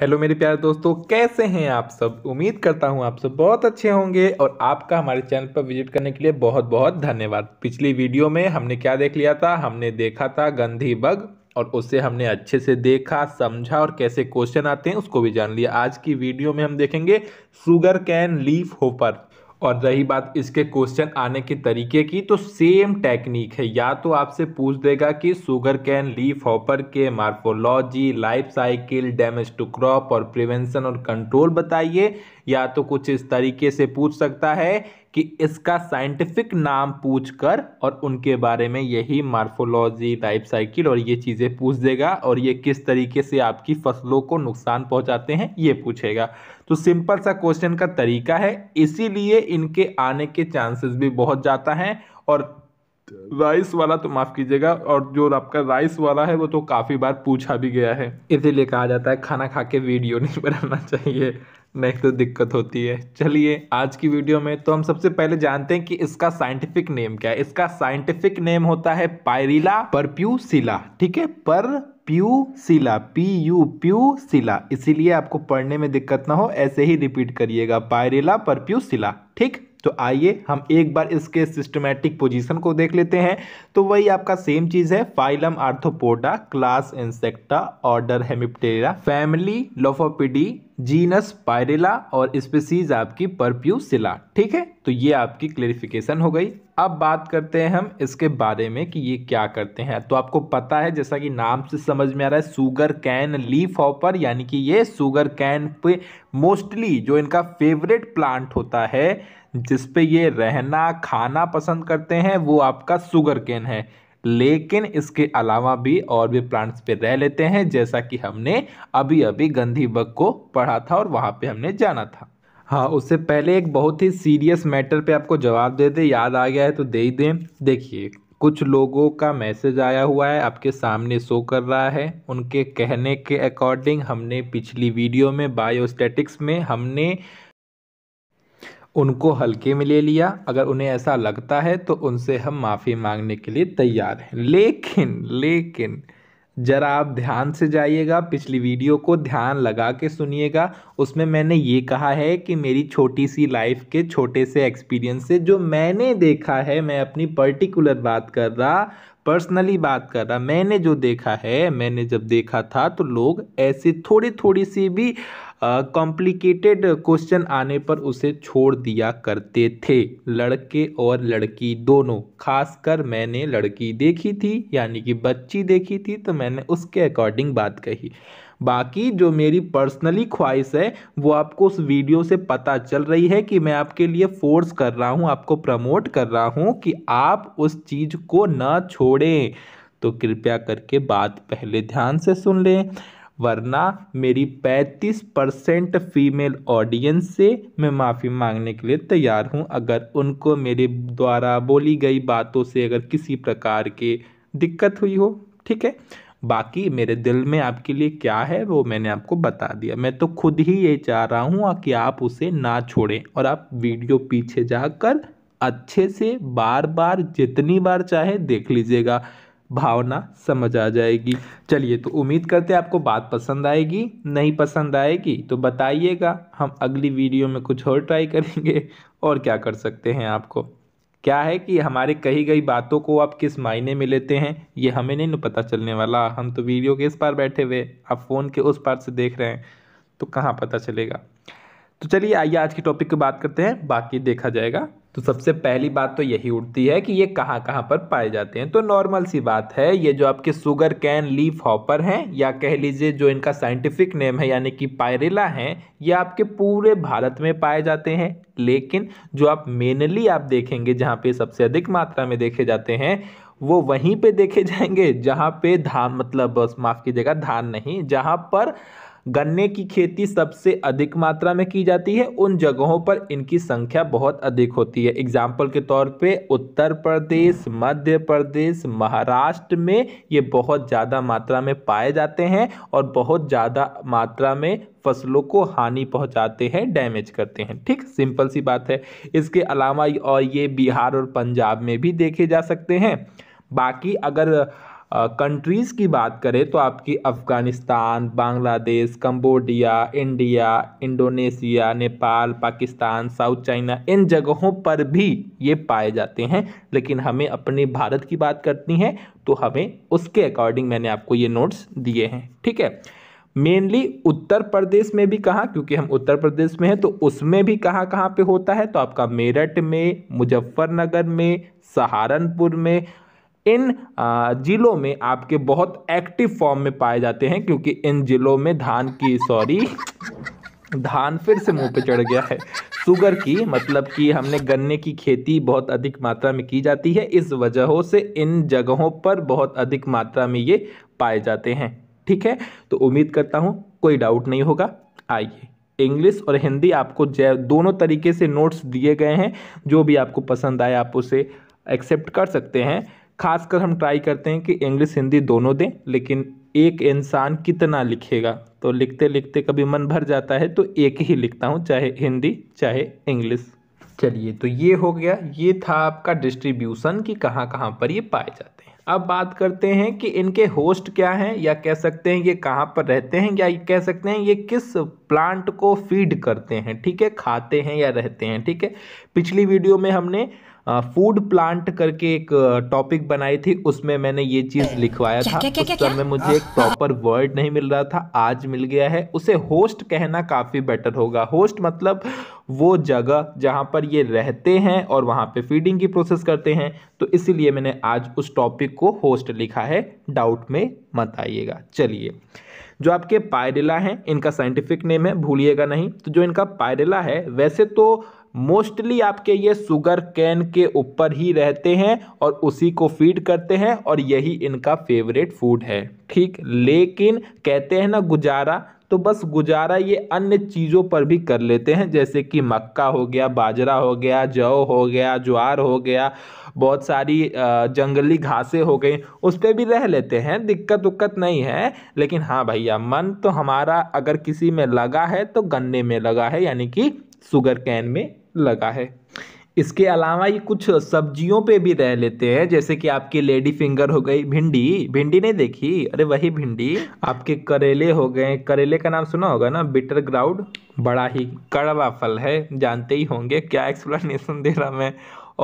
Hello मेरे प्यारे दोस्तों कैसे हैं आप सब उम्मीद करता हूं आप सब बहुत अच्छे होंगे और आपका हमारे चैनल पर विजिट करने के लिए बहुत बहुत धन्यवाद पिछली वीडियो में हमने क्या देख लिया था हमने देखा था गंधी बग और उससे हमने अच्छे से देखा समझा और कैसे क्वेश्चन आते हैं उसको भी जान लिया आज की वीडियो में हम देखेंगे शुगर कैन लीफ होपर और रही बात इसके क्वेश्चन आने के तरीके की तो सेम टेक्निक है या तो आपसे पूछ देगा कि शुगर कैन लीफ हॉपर के morphology life cycle damage to crop और प्रिवेंशन और कंट्रोल बताइए या तो कुछ इस तरीके से पूछ सकता है कि इसका साइंटिफिक नाम पूछकर और उनके बारे में यही मार्फोलॉजी टाइप साइकिल और ये चीज़ें पूछ देगा और ये किस तरीके से आपकी फसलों को नुकसान पहुंचाते हैं ये पूछेगा तो सिंपल सा क्वेश्चन का तरीका है इसीलिए इनके आने के चांसेस भी बहुत ज़्यादा हैं और राइस वाला तो माफ़ कीजिएगा और जो आपका राइस वाला है वो तो काफ़ी बार पूछा भी गया है इसीलिए कहा जाता है खाना खा के वीडियो नहीं बनाना चाहिए नहीं तो दिक्कत होती है चलिए आज की वीडियो में तो हम सबसे पहले जानते हैं कि इसका साइंटिफिक नेम क्या है इसका साइंटिफिक नेम होता है पायरिला परप्यूसिला ठीक है पर प्यू सिला पी यू सिला इसीलिए आपको पढ़ने में दिक्कत ना हो ऐसे ही रिपीट करिएगा पायरिला परप्यूसिला ठीक तो आइए हम एक बार इसके सिस्टमेटिक पोजीशन को देख लेते हैं तो वही आपका सेम चीज़ है phylum arthropoda class insecta order hemiptera family lophopidae genus pyrilla और स्पेसीज आपकी परप्यूसिला ठीक है तो ये आपकी क्लेरिफिकेशन हो गई अब बात करते हैं हम इसके बारे में कि ये क्या करते हैं तो आपको पता है जैसा कि नाम से समझ में आ रहा है सुगर कैन लीफ हॉपर यानी कि ये सुगर कैन पे मोस्टली जो इनका फेवरेट प्लांट होता है जिस पे ये रहना खाना पसंद करते हैं वो आपका शुगर केन है लेकिन इसके अलावा भी और भी प्लांट्स पे रह लेते हैं जैसा कि हमने अभी अभी गंधी बग को पढ़ा था और वहाँ पे हमने जाना था हाँ उससे पहले एक बहुत ही सीरियस मैटर पे आपको जवाब दे दे याद आ गया है तो दे ही दें देखिए कुछ लोगों का मैसेज आया हुआ है आपके सामने शो कर रहा है उनके कहने के अकॉर्डिंग हमने पिछली वीडियो में बायोस्टेटिक्स में हमने उनको हल्के में ले लिया अगर उन्हें ऐसा लगता है तो उनसे हम माफ़ी मांगने के लिए तैयार हैं लेकिन लेकिन ज़रा आप ध्यान से जाइएगा पिछली वीडियो को ध्यान लगा के सुनिएगा उसमें मैंने ये कहा है कि मेरी छोटी सी लाइफ के छोटे से एक्सपीरियंस से जो मैंने देखा है मैं अपनी पर्टिकुलर बात कर रहा पर्सनली बात कर रहा मैंने जो देखा है मैंने जब देखा था तो लोग ऐसे थोड़ी थोड़ी सी भी कॉम्प्लिकेटेड uh, क्वेश्चन आने पर उसे छोड़ दिया करते थे लड़के और लड़की दोनों खासकर मैंने लड़की देखी थी यानी कि बच्ची देखी थी तो मैंने उसके अकॉर्डिंग बात कही बाकी जो मेरी पर्सनली ख्वाहिश है वो आपको उस वीडियो से पता चल रही है कि मैं आपके लिए फोर्स कर रहा हूँ आपको प्रमोट कर रहा हूँ कि आप उस चीज़ को ना छोड़ें तो कृपया करके बात पहले ध्यान से सुन लें वरना मेरी 35 परसेंट फीमेल ऑडियंस से मैं माफ़ी मांगने के लिए तैयार हूँ अगर उनको मेरे द्वारा बोली गई बातों से अगर किसी प्रकार के दिक्कत हुई हो ठीक है बाकी मेरे दिल में आपके लिए क्या है वो मैंने आपको बता दिया मैं तो खुद ही ये चाह रहा हूँ कि आप उसे ना छोड़ें और आप वीडियो पीछे जाकर अच्छे से बार बार जितनी बार चाहे देख लीजिएगा भावना समझ आ जाएगी चलिए तो उम्मीद करते हैं आपको बात पसंद आएगी नहीं पसंद आएगी तो बताइएगा हम अगली वीडियो में कुछ और ट्राई करेंगे और क्या कर सकते हैं आपको क्या है कि हमारे कही गई बातों को आप किस मायने में लेते हैं ये हमें नहीं पता चलने वाला हम तो वीडियो के इस पार बैठे हुए आप फ़ोन के उस पार से देख रहे हैं तो कहाँ पता चलेगा तो चलिए आइए आज के टॉपिक की बात करते हैं बाकी देखा जाएगा तो सबसे पहली बात तो यही उठती है कि ये कहाँ कहाँ पर पाए जाते हैं तो नॉर्मल सी बात है ये जो आपके सुगर कैन लीफ हॉपर हैं या कह लीजिए जो इनका साइंटिफिक नेम है यानी कि पायरेला हैं ये आपके पूरे भारत में पाए जाते हैं लेकिन जो आप मेनली आप देखेंगे जहाँ पे सबसे अधिक मात्रा में देखे जाते हैं वो वहीं पे देखे जाएंगे जहाँ पे धान मतलब माफ़ कीजिएगा धान नहीं जहाँ पर गन्ने की खेती सबसे अधिक मात्रा में की जाती है उन जगहों पर इनकी संख्या बहुत अधिक होती है एग्जाम्पल के तौर पे उत्तर प्रदेश मध्य प्रदेश महाराष्ट्र में ये बहुत ज़्यादा मात्रा में पाए जाते हैं और बहुत ज़्यादा मात्रा में फसलों को हानि पहुंचाते हैं डैमेज करते हैं ठीक सिंपल सी बात है इसके अलावा और ये बिहार और पंजाब में भी देखे जा सकते हैं बाकी अगर कंट्रीज़ की बात करें तो आपकी Afghanistan Bangladesh Cambodia India Indonesia Nepal Pakistan South China इन जगहों पर भी ये पाए जाते हैं लेकिन हमें अपने भारत की बात करनी है तो हमें उसके अकॉर्डिंग मैंने आपको ये नोट्स दिए हैं ठीक है मेनली उत्तर प्रदेश में भी कहाँ क्योंकि हम उत्तर प्रदेश में हैं तो उसमें भी कहाँ कहाँ पे होता है तो आपका मेरठ में मुजफ्फरनगर में सहारनपुर में इन जिलों में आपके बहुत एक्टिव फॉर्म में पाए जाते हैं क्योंकि इन जिलों में धान की सॉरी धान फिर से मुंह पे चढ़ गया है शुगर की मतलब कि हमने गन्ने की खेती बहुत अधिक मात्रा में की जाती है इस वजहों से इन जगहों पर बहुत अधिक मात्रा में ये पाए जाते हैं ठीक है तो उम्मीद करता हूँ कोई डाउट नहीं होगा आइए इंग्लिश और हिंदी आपको जै दोनों तरीके से नोट्स दिए गए हैं जो भी आपको पसंद आए आप उसे एक्सेप्ट कर सकते हैं खासकर हम ट्राई करते हैं कि इंग्लिश हिंदी दोनों दें लेकिन एक इंसान कितना लिखेगा तो लिखते लिखते कभी मन भर जाता है तो एक ही लिखता हूँ चाहे हिंदी चाहे इंग्लिश चलिए तो ये हो गया ये था आपका डिस्ट्रीब्यूशन कि कहाँ कहाँ पर ये पाए जाते हैं अब बात करते हैं कि इनके होस्ट क्या हैं या कह सकते हैं ये कहाँ पर रहते हैं या कह सकते हैं ये किस प्लांट को फीड करते हैं ठीक है खाते हैं या रहते हैं ठीक है पिछली वीडियो में हमने फूड प्लांट करके एक टॉपिक बनाई थी उसमें मैंने ये चीज लिखवाया था क्या, क्या, उस समय मुझे एक प्रॉपर हाँ। वर्ड नहीं मिल रहा था आज मिल गया है उसे होस्ट कहना काफी बेटर होगा होस्ट मतलब वो जगह जहाँ पर ये रहते हैं और वहाँ पे फीडिंग की प्रोसेस करते हैं तो इसीलिए मैंने आज उस टॉपिक को होस्ट लिखा है डाउट में मत आइएगा चलिए जो आपके पायरेला हैं इनका साइंटिफिक नेम है भूलिएगा नहीं तो जो इनका पायरेला है वैसे तो मोस्टली आपके ये शुगर कैन के ऊपर ही रहते हैं और उसी को फीड करते हैं और यही इनका फेवरेट फूड है ठीक लेकिन कहते हैं ना गुजारा तो बस गुजारा ये अन्य चीज़ों पर भी कर लेते हैं जैसे कि मक्का हो गया बाजरा हो गया जौ हो गया ज्वार हो गया बहुत सारी जंगली घासें हो गई उस पर भी रह लेते हैं दिक्कत उक्कत नहीं है लेकिन हाँ भैया मन तो हमारा अगर किसी में लगा है तो गन्ने में लगा है यानी कि शुगर कैन में लगा है इसके अलावा ये कुछ सब्जियों पे भी रह लेते हैं जैसे कि आपकी लेडी फिंगर हो गई भिंडी भिंडी नहीं देखी अरे वही भिंडी आपके करेले हो गए करेले का नाम सुना होगा ना बिटर ग्राउंड बड़ा ही कड़वा फल है जानते ही होंगे क्या एक्सप्लेनेशन दे रहा मैं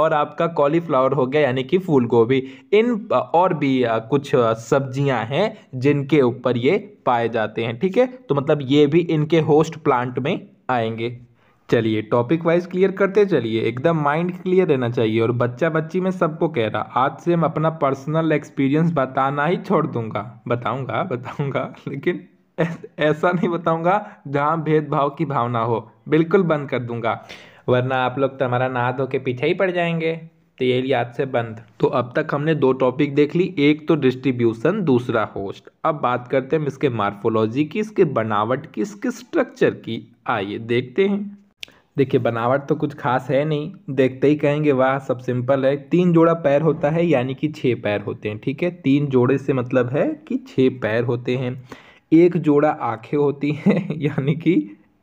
और आपका कॉलीफ्लावर हो गया यानी कि फूल गोभी इन और भी कुछ सब्जियां हैं जिनके ऊपर ये पाए जाते हैं ठीक है तो मतलब ये भी इनके होस्ट प्लांट में आएंगे चलिए टॉपिक वाइज क्लियर करते चलिए एकदम माइंड क्लियर रहना चाहिए और बच्चा बच्ची में सबको कह रहा आज से मैं अपना पर्सनल एक्सपीरियंस बताना ही छोड़ दूंगा बताऊंगा बताऊंगा लेकिन ऐसा नहीं बताऊंगा जहाँ भेदभाव की भावना हो बिल्कुल बंद कर दूंगा वरना आप लोग तो हमारा नहा धो के पीछे ही पड़ जाएंगे तो ये याद से बंद तो अब तक हमने दो टॉपिक देख ली एक तो डिस्ट्रीब्यूशन दूसरा होस्ट अब बात करते हैं इसके मार्फोलॉजी की इसके बनावट की इसके स्ट्रक्चर की आइए देखते हैं देखिए बनावट तो कुछ खास है नहीं देखते ही कहेंगे वाह सब सिंपल है तीन जोड़ा पैर होता है यानी कि छः पैर होते हैं ठीक है तीन जोड़े से मतलब है कि छः पैर होते हैं एक जोड़ा आँखें होती हैं यानी कि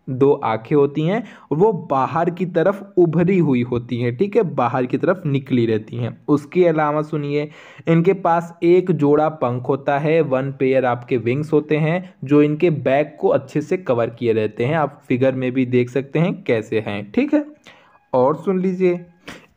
दो आँखें होती हैं वो बाहर की तरफ उभरी हुई होती हैं ठीक है बाहर की तरफ निकली रहती हैं उसके अलावा सुनिए इनके पास एक जोड़ा पंख होता है वन पेयर आपके विंग्स होते हैं जो इनके बैक को अच्छे से कवर किए रहते हैं आप फिगर में भी देख सकते हैं कैसे हैं ठीक है और सुन लीजिए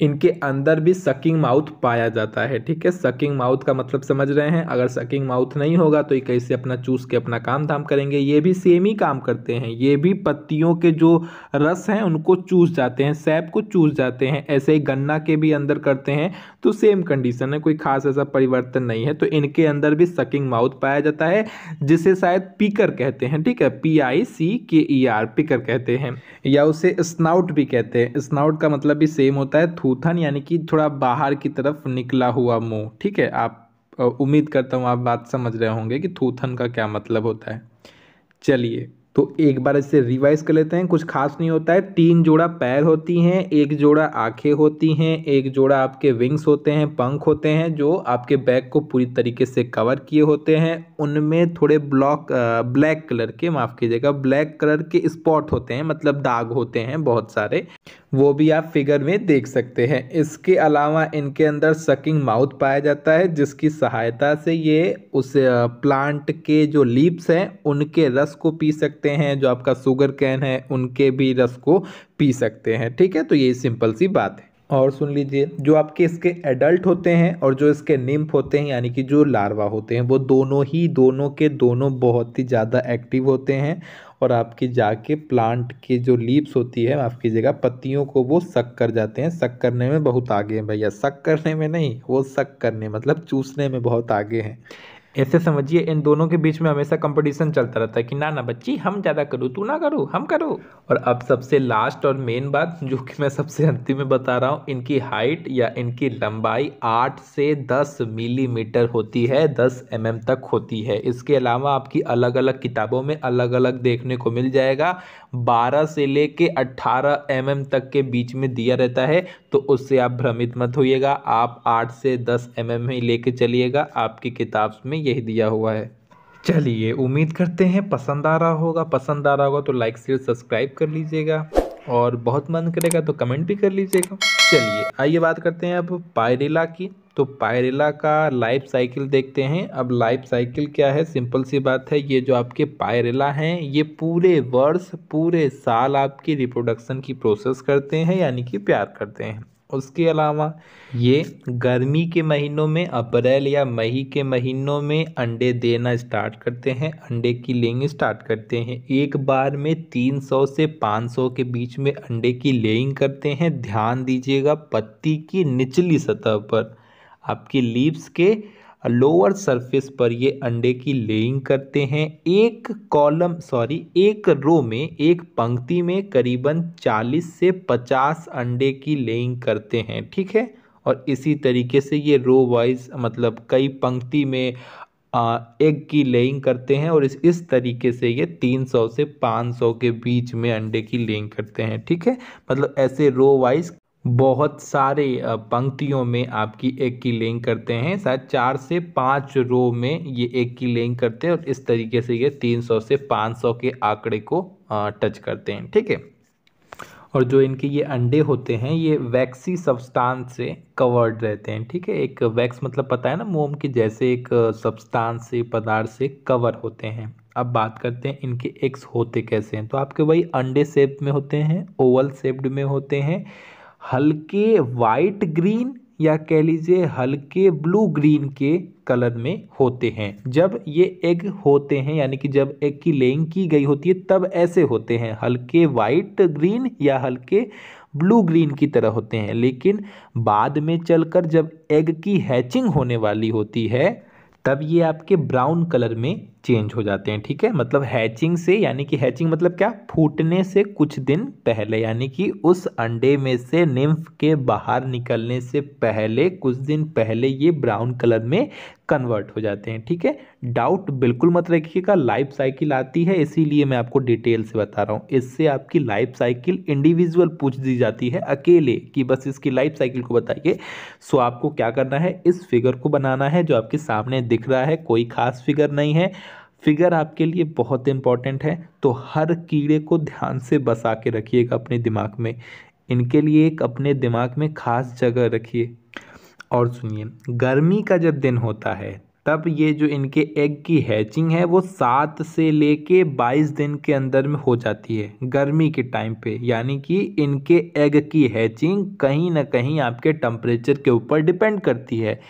इनके अंदर भी सकिंग माउथ पाया जाता है ठीक है सकिंग माउथ का मतलब समझ रहे हैं अगर सकिंग माउथ नहीं होगा तो ये कैसे अपना चूस के अपना काम धाम करेंगे ये भी सेम ही काम करते हैं ये भी पत्तियों के जो रस हैं उनको चूस जाते हैं सैप को चूस जाते हैं ऐसे ही गन्ना के भी अंदर करते हैं तो सेम कंडीशन है कोई खास ऐसा परिवर्तन नहीं है तो इनके अंदर भी सकिंग माउथ पाया जाता है जिसे शायद पीकर कहते हैं ठीक है पी आई सी के ई आर पीकर कहते हैं या उसे स्नाउट भी कहते हैं स्नाउट का मतलब भी सेम होता है थूथन यानी कि थोड़ा बाहर की तरफ निकला हुआ मुंह ठीक है आप उम्मीद करता हूँ आप बात समझ रहे होंगे कि थूथन का क्या मतलब होता है चलिए तो एक बार इसे रिवाइज कर लेते हैं कुछ खास नहीं होता है तीन जोड़ा पैर होती हैं एक जोड़ा आँखें होती हैं एक जोड़ा आपके विंग्स होते हैं पंख होते हैं जो आपके बैग को पूरी तरीके से कवर किए होते हैं उनमें थोड़े ब्लॉक ब्लैक कलर के माफ़ कीजिएगा ब्लैक कलर के स्पॉट होते हैं मतलब दाग होते हैं बहुत सारे वो भी आप फिगर में देख सकते हैं इसके अलावा इनके अंदर सकिंग माउथ पाया जाता है जिसकी सहायता से ये उस प्लांट के जो लीप्स हैं उनके रस को पी सकते सकते हैं जो आपका शुगर कैन है उनके भी रस को पी सकते हैं ठीक है तो ये सिंपल सी बात है और सुन लीजिए जो आपके इसके एडल्ट होते हैं और जो इसके निम्फ होते हैं यानी कि जो लार्वा होते हैं वो दोनों ही दोनों के दोनों बहुत ही ज़्यादा एक्टिव होते हैं और आपकी जाके प्लांट की जो लीव्स होती है आपकी जगह पत्तियों को वो सक कर जाते हैं सक करने में बहुत आगे हैं भैया सक करने में नहीं वो सक करने मतलब चूसने में बहुत आगे हैं ऐसे समझिए इन दोनों के बीच में हमेशा कंपटीशन चलता रहता है कि ना ना बच्ची हम ज़्यादा करो तू ना करो हम करो और अब सबसे लास्ट और मेन बात जो कि मैं सबसे अंतिम में बता रहा हूँ इनकी हाइट या इनकी लंबाई आठ से दस मिलीमीटर होती है दस एम mm तक होती है इसके अलावा आपकी अलग अलग किताबों में अलग अलग देखने को मिल जाएगा 12 से लेके 18 एम तक के बीच में दिया रहता है तो उससे आप भ्रमित मत होइएगा आप 8 से 10 एम mm ही लेके चलिएगा आपकी किताब में यही दिया हुआ है चलिए उम्मीद करते हैं पसंद आ रहा होगा पसंद आ रहा होगा तो लाइक शेयर सब्सक्राइब कर लीजिएगा और बहुत मन करेगा तो कमेंट भी कर लीजिएगा चलिए आइए बात करते हैं अब पायरेला की तो पायरेला का लाइफ साइकिल देखते हैं अब लाइफ साइकिल क्या है सिंपल सी बात है ये जो आपके पायरेला हैं ये पूरे वर्ष पूरे साल आपकी रिप्रोडक्शन की प्रोसेस करते हैं यानी कि प्यार करते हैं उसके अलावा ये गर्मी के महीनों में अप्रैल या मई के महीनों में अंडे देना स्टार्ट करते हैं अंडे की लेइंग स्टार्ट करते हैं एक बार में 300 से 500 के बीच में अंडे की लेइंग करते हैं ध्यान दीजिएगा पत्ती की निचली सतह पर आपकी लीव्स के लोअर सरफेस पर ये अंडे की लेइंग करते हैं एक कॉलम सॉरी एक रो में एक पंक्ति में करीबन 40 से 50 अंडे की लेइंग करते हैं ठीक है और इसी तरीके से ये रो वाइज मतलब कई पंक्ति में आ, एग की लेइंग करते हैं और इस इस तरीके से ये 300 से 500 के बीच में अंडे की लेइंग करते हैं ठीक है मतलब ऐसे रो वाइज बहुत सारे पंक्तियों में आपकी एक की लेंग करते हैं शायद चार से पाँच रो में ये एक की लेंग करते हैं और इस तरीके से ये 300 से 500 के आंकड़े को टच करते हैं ठीक है और जो इनके ये अंडे होते हैं ये वैक्सी सबस्तान से कवर्ड रहते हैं ठीक है एक वैक्स मतलब पता है ना मोम के जैसे एक सबस्तान से पदार्थ से कवर होते हैं अब बात करते हैं इनके एग्स होते कैसे हैं तो आपके वही अंडे शेप में होते हैं ओवल सेप्ड में होते हैं हल्के वाइट ग्रीन या कह लीजिए हल्के ब्लू ग्रीन के कलर में होते हैं जब ये एग होते हैं यानी कि जब एग की लेइंग की गई होती है तब ऐसे होते हैं हल्के वाइट ग्रीन या हल्के ब्लू ग्रीन की तरह होते हैं लेकिन बाद में चलकर जब एग की हैचिंग होने वाली होती है तब ये आपके ब्राउन कलर में चेंज हो जाते हैं ठीक है मतलब हैचिंग से यानी कि हैचिंग मतलब क्या फूटने से कुछ दिन पहले यानी कि उस अंडे में से निम्फ के बाहर निकलने से पहले कुछ दिन पहले ये ब्राउन कलर में कन्वर्ट हो जाते हैं ठीक है डाउट बिल्कुल मत रखिएगा लाइफ साइकिल आती है इसीलिए मैं आपको डिटेल से बता रहा हूँ इससे आपकी लाइफ साइकिल इंडिविजुअल पूछ दी जाती है अकेले कि बस इसकी लाइफ साइकिल को बताइए सो आपको क्या करना है इस फिगर को बनाना है जो आपके सामने दिख रहा है कोई खास फिगर नहीं है फिगर आपके लिए बहुत इम्पॉर्टेंट है तो हर कीड़े को ध्यान से बसा के रखिएगा अपने दिमाग में इनके लिए एक अपने दिमाग में खास जगह रखिए और सुनिए गर्मी का जब दिन होता है तब ये जो इनके एग की हैचिंग है वो सात से लेके बाईस दिन के अंदर में हो जाती है गर्मी के टाइम पे यानी कि इनके एग की हैचिंग कहीं ना कहीं आपके टम्परेचर के ऊपर डिपेंड करती है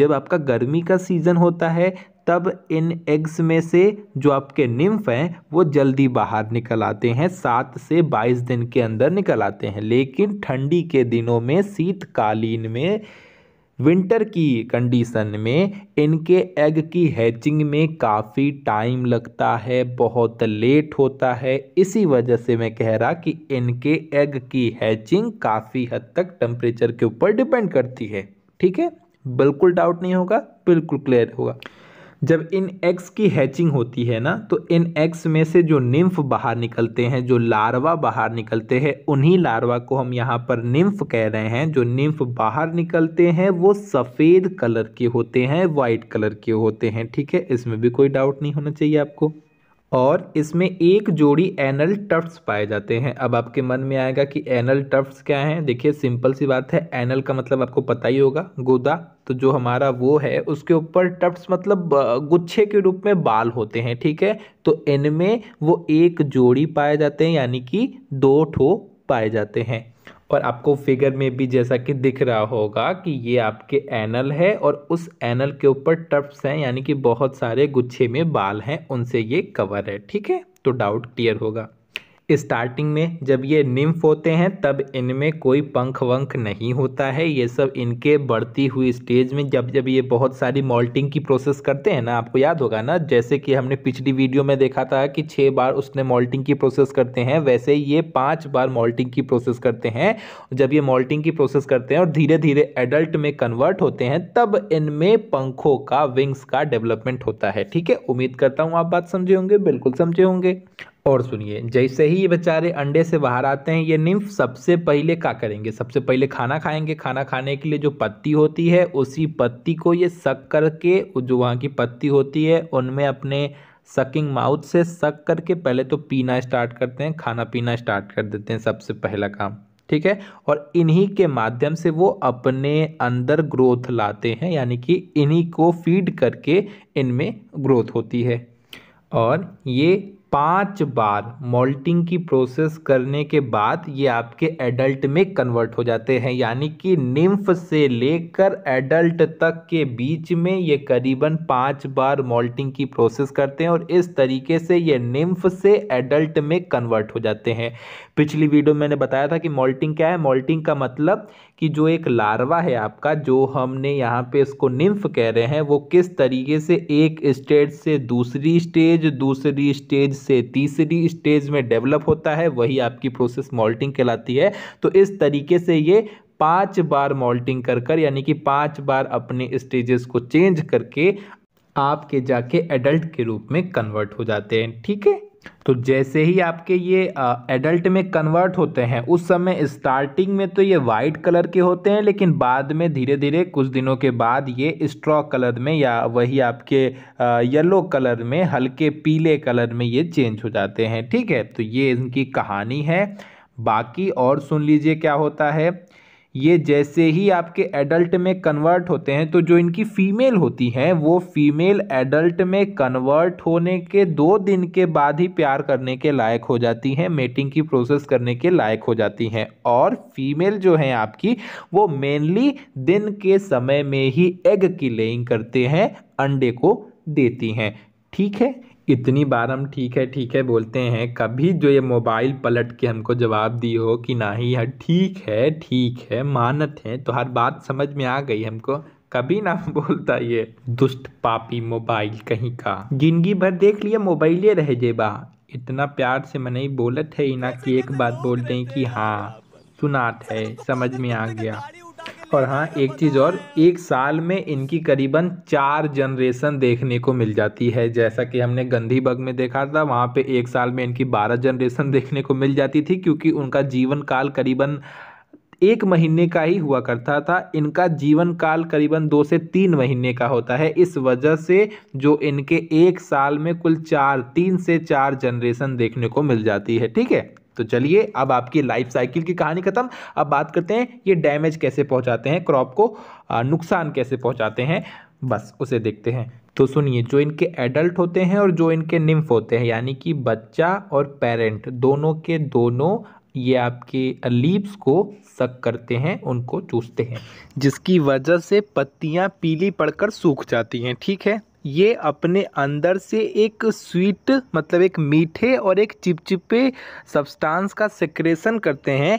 जब आपका गर्मी का सीज़न होता है तब इन एग्स में से जो आपके निम्फ हैं वो जल्दी बाहर निकल आते हैं सात से बाईस दिन के अंदर निकल आते हैं लेकिन ठंडी के दिनों में शीतकालीन में विंटर की कंडीशन में इनके एग की हैचिंग में काफ़ी टाइम लगता है बहुत लेट होता है इसी वजह से मैं कह रहा कि इनके एग की हैचिंग काफ़ी हद तक टेम्परेचर के ऊपर डिपेंड करती है ठीक है बिल्कुल डाउट नहीं होगा बिल्कुल क्लियर होगा जब इन एक्स की हैचिंग होती है ना तो इन एक्स में से जो निम्फ बाहर निकलते हैं जो लार्वा बाहर निकलते हैं उन्हीं लार्वा को हम यहाँ पर निम्फ कह रहे हैं जो निम्फ बाहर निकलते हैं वो सफ़ेद कलर के होते हैं वाइट कलर के होते हैं ठीक है इसमें भी कोई डाउट नहीं होना चाहिए आपको और इसमें एक जोड़ी एनल टफ्स पाए जाते हैं अब आपके मन में आएगा कि एनल टफ्स क्या हैं देखिए सिंपल सी बात है एनल का मतलब आपको पता ही होगा गोदा तो जो हमारा वो है उसके ऊपर टप्स मतलब गुच्छे के रूप में बाल होते हैं ठीक है तो इनमें वो एक जोड़ी पाए जाते हैं यानी कि दो ठो पाए जाते हैं और आपको फिगर में भी जैसा कि दिख रहा होगा कि ये आपके एनल है और उस एनल के ऊपर टप्स हैं यानी कि बहुत सारे गुच्छे में बाल हैं उनसे ये कवर है ठीक है तो डाउट क्लियर होगा स्टार्टिंग में जब ये निम्फ होते हैं तब इनमें कोई पंख वंख नहीं होता है ये सब इनके बढ़ती हुई स्टेज में जब जब ये बहुत सारी मॉल्टिंग की प्रोसेस करते हैं ना आपको याद होगा ना जैसे कि हमने पिछली वीडियो में देखा था कि छः बार उसने मॉल्टिंग की प्रोसेस करते हैं वैसे ये पाँच बार मॉल्टिंग की प्रोसेस करते हैं जब ये मॉल्टिंग की प्रोसेस करते हैं और धीरे धीरे एडल्ट में कन्वर्ट होते हैं तब इनमें पंखों का विंग्स का डेवलपमेंट होता है ठीक है उम्मीद करता हूँ आप बात समझे होंगे बिल्कुल समझे होंगे और सुनिए जैसे ही ये बेचारे अंडे से बाहर आते हैं ये निम्फ सबसे पहले क्या करेंगे सबसे पहले खाना खाएंगे खाना खाने के लिए जो पत्ती होती है उसी पत्ती को ये सक करके जो वहाँ की पत्ती होती है उनमें अपने सकिंग माउथ से सक करके पहले तो पीना स्टार्ट करते हैं खाना पीना स्टार्ट कर देते हैं सबसे पहला काम ठीक है और इन्हीं के माध्यम से वो अपने अंदर ग्रोथ लाते हैं यानी कि इन्हीं को फीड करके इनमें ग्रोथ होती है और ये पाँच बार मोल्टिंग की प्रोसेस करने के बाद ये आपके एडल्ट में कन्वर्ट हो जाते हैं यानी कि निम्फ से लेकर एडल्ट तक के बीच में ये करीबन पाँच बार मोल्टिंग की प्रोसेस करते हैं और इस तरीके से ये निम्फ से एडल्ट में कन्वर्ट हो जाते हैं पिछली वीडियो में मैंने बताया था कि मोल्टिंग क्या है मोल्टिंग का मतलब कि जो एक लार्वा है आपका जो हमने यहाँ पे इसको निम्फ कह रहे हैं वो किस तरीके से एक स्टेज से दूसरी स्टेज दूसरी स्टेज से तीसरी स्टेज में डेवलप होता है वही आपकी प्रोसेस मॉल्टिंग कहलाती है तो इस तरीके से ये पांच बार मॉल्टिंग कर कर यानी कि पांच बार अपने स्टेजेस को चेंज करके आपके जाके एडल्ट के रूप में कन्वर्ट हो जाते हैं ठीक है तो जैसे ही आपके ये एडल्ट में कन्वर्ट होते हैं उस समय स्टार्टिंग में तो ये वाइट कलर के होते हैं लेकिन बाद में धीरे धीरे कुछ दिनों के बाद ये स्ट्रॉ कलर में या वही आपके येलो कलर में हल्के पीले कलर में ये चेंज हो जाते हैं ठीक है तो ये इनकी कहानी है बाकी और सुन लीजिए क्या होता है ये जैसे ही आपके एडल्ट में कन्वर्ट होते हैं तो जो इनकी फ़ीमेल होती हैं वो फीमेल एडल्ट में कन्वर्ट होने के दो दिन के बाद ही प्यार करने के लायक हो जाती हैं मेटिंग की प्रोसेस करने के लायक हो जाती हैं और फीमेल जो हैं आपकी वो मेनली दिन के समय में ही एग की लेइंग करते हैं अंडे को देती हैं ठीक है इतनी बार हम ठीक है ठीक है बोलते हैं कभी जो ये मोबाइल पलट के हमको जवाब दी हो कि नहीं यार ठीक है ठीक है मानत है तो हर बात समझ में आ गई हमको कभी ना बोलता ये दुष्ट पापी मोबाइल कहीं का जिंदगी भर देख लिया ये रह जेबा इतना प्यार से ही बोलत है इना की एक बात बोलते हैं कि हाँ सुनात है समझ में आ गया और हाँ एक चीज़ और एक साल में इनकी करीबन चार जनरेशन देखने को मिल जाती है जैसा कि हमने गंधी बग में देखा था वहाँ पे एक साल में इनकी बारह जनरेशन देखने को मिल जाती थी क्योंकि उनका जीवन काल करीबन एक महीने का ही हुआ करता था इनका जीवन काल करीबन दो से तीन महीने का होता है इस वजह से जो इनके एक साल में कुल चार तीन से चार जनरेशन देखने को मिल जाती है ठीक है तो चलिए अब आपकी लाइफ साइकिल की कहानी खत्म अब बात करते हैं ये डैमेज कैसे पहुंचाते हैं क्रॉप को नुकसान कैसे पहुंचाते हैं बस उसे देखते हैं तो सुनिए जो इनके एडल्ट होते हैं और जो इनके निम्फ होते हैं यानी कि बच्चा और पेरेंट दोनों के दोनों ये आपके लीव्स को सक करते हैं उनको चूसते हैं जिसकी वजह से पत्तियां पीली पड़कर सूख जाती हैं ठीक है ये अपने अंदर से एक स्वीट मतलब एक मीठे और एक चिपचिपे सब्सटेंस का सेक्रेशन करते हैं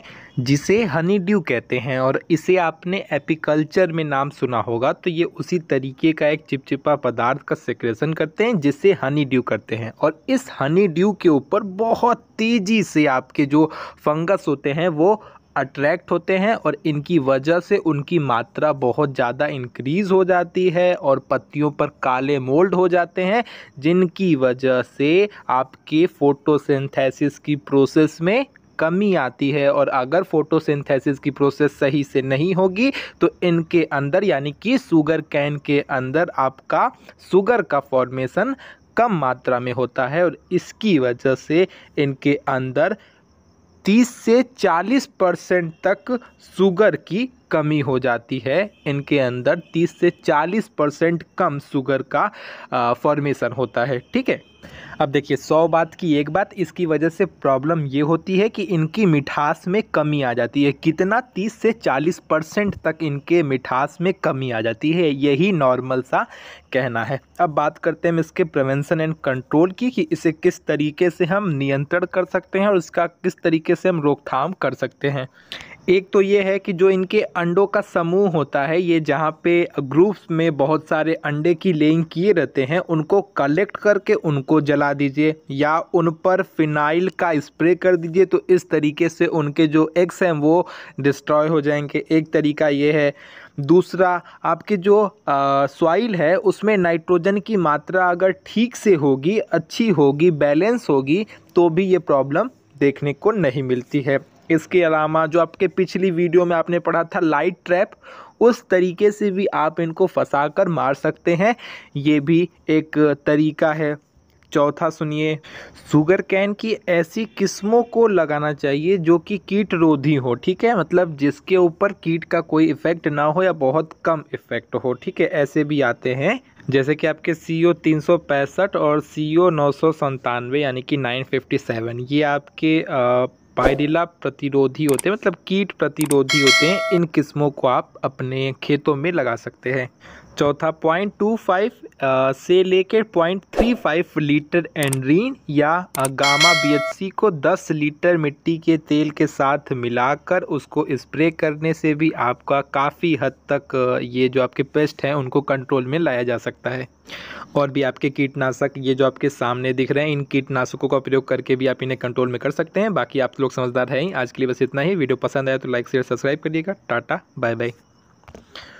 जिसे हनी ड्यू कहते हैं और इसे आपने एपिकल्चर में नाम सुना होगा तो ये उसी तरीके का एक चिपचिपा पदार्थ का सेक्रेशन करते हैं जिसे हनी ड्यू करते हैं और इस हनी ड्यू के ऊपर बहुत तेज़ी से आपके जो फंगस होते हैं वो अट्रैक्ट होते हैं और इनकी वजह से उनकी मात्रा बहुत ज़्यादा इंक्रीज़ हो जाती है और पत्तियों पर काले मोल्ड हो जाते हैं जिनकी वजह से आपके फोटोसिंथेसिस की प्रोसेस में कमी आती है और अगर फोटोसिंथेसिस की प्रोसेस सही से नहीं होगी तो इनके अंदर यानी कि शुगर कैन के अंदर आपका शुगर का फॉर्मेशन कम मात्रा में होता है और इसकी वजह से इनके अंदर तीस से चालीस परसेंट तक शुगर की कमी हो जाती है इनके अंदर तीस से चालीस परसेंट कम शुगर का फॉर्मेशन होता है ठीक है अब देखिए सौ बात की एक बात इसकी वजह से प्रॉब्लम ये होती है कि इनकी मिठास में कमी आ जाती है कितना तीस से चालीस परसेंट तक इनके मिठास में कमी आ जाती है यही नॉर्मल सा कहना है अब बात करते हैं इसके प्रिवेंशन एंड कंट्रोल की कि इसे किस तरीके से हम नियंत्रण कर सकते हैं और इसका किस तरीके से हम रोकथाम कर सकते हैं एक तो ये है कि जो इनके अंडों का समूह होता है ये जहाँ पे ग्रुप्स में बहुत सारे अंडे की लेइंग किए रहते हैं उनको कलेक्ट करके उनको जला दीजिए या उन पर फिनाइल का स्प्रे कर दीजिए तो इस तरीके से उनके जो एग्स हैं वो डिस्ट्रॉय हो जाएंगे एक तरीका ये है दूसरा आपके जो सॉइल है उसमें नाइट्रोजन की मात्रा अगर ठीक से होगी अच्छी होगी बैलेंस होगी तो भी ये प्रॉब्लम देखने को नहीं मिलती है इसके अलावा जो आपके पिछली वीडियो में आपने पढ़ा था लाइट ट्रैप उस तरीके से भी आप इनको फंसा कर मार सकते हैं ये भी एक तरीका है चौथा सुनिए शुगर कैन की ऐसी किस्मों को लगाना चाहिए जो कि कीट रोधी हो ठीक है मतलब जिसके ऊपर कीट का कोई इफ़ेक्ट ना हो या बहुत कम इफ़ेक्ट हो ठीक है ऐसे भी आते हैं जैसे कि आपके सी ओ तीन सौ पैंसठ और सी ओ नौ सौ संतानवे यानी कि नाइन फिफ्टी सेवन ये आपके आ, पायरिला प्रतिरोधी होते हैं मतलब कीट प्रतिरोधी होते हैं इन किस्मों को आप अपने खेतों में लगा सकते हैं चौथा पॉइंट टू फाइव से लेकर point three five litre endrin या गामा बीएचसी को दस लीटर मिट्टी के तेल के साथ मिलाकर उसको स्प्रे करने से भी आपका काफ़ी हद तक ये जो आपके पेस्ट हैं उनको कंट्रोल में लाया जा सकता है और भी आपके कीटनाशक ये जो आपके सामने दिख रहे हैं इन कीटनाशकों का प्रयोग करके भी आप इन्हें कंट्रोल में कर सकते हैं बाकी आप लोग समझदार हैं आज के लिए बस इतना ही वीडियो पसंद आया तो लाइक शेयर सब्सक्राइब करिएगा टाटा बाय बाय